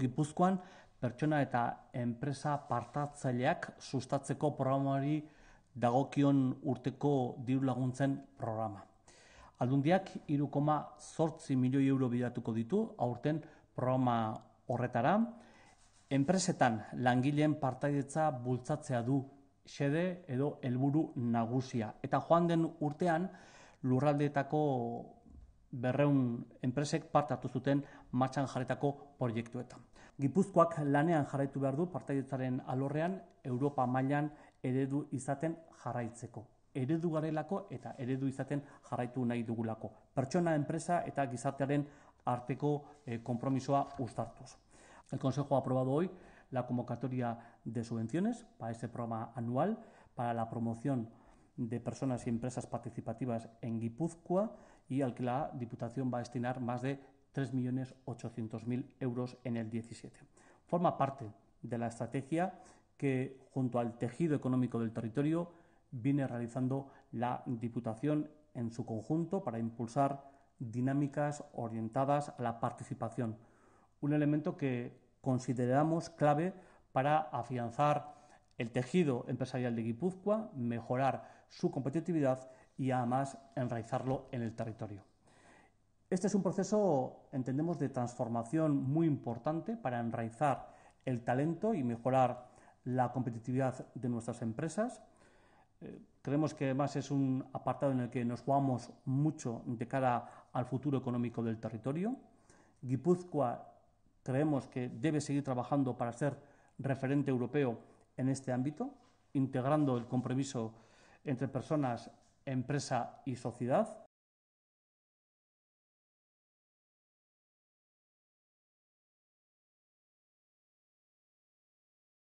Gipuzkoan pertsona eta enpresa partatzaileak sustatzeko programari dagokion urteko diru laguntzen programa. Aldundiak 3,8 milio euro bidatuko ditu aurten programa horretara. Enpresetan langileen partaidetza bultzatzea du xede edo helburu nagusia. Eta joan den urtean lurraldeetako berreun enpresek parte hartu zuten matxan jarretako proiektuetan. Gipuzkoak lanean jarraitu behar du partaiotzaren alorrean Europa mailan eredu izaten jarraitzeko. Eredu garelako eta eredu izaten jarraitu nahi dugulako. Pertsona, enpresa eta gizartearen arteko eh, konpromisoa ustartuz. El Consejo ha aprobado hoy la convocatoria de subvenciones para este programa anual para la promoción de personas y empresas participativas en Guipúzcoa y al que la Diputación va a destinar más de 3.800.000 euros en el 17. Forma parte de la estrategia que, junto al tejido económico del territorio, viene realizando la Diputación en su conjunto para impulsar dinámicas orientadas a la participación, un elemento que consideramos clave para afianzar el tejido empresarial de Guipúzcoa, mejorar su competitividad y además enraizarlo en el territorio. Este es un proceso, entendemos, de transformación muy importante para enraizar el talento y mejorar la competitividad de nuestras empresas. Eh, creemos que además es un apartado en el que nos jugamos mucho de cara al futuro económico del territorio. Guipúzcoa creemos que debe seguir trabajando para ser referente europeo en este ámbito, integrando el compromiso entre personas, empresa y sociedad,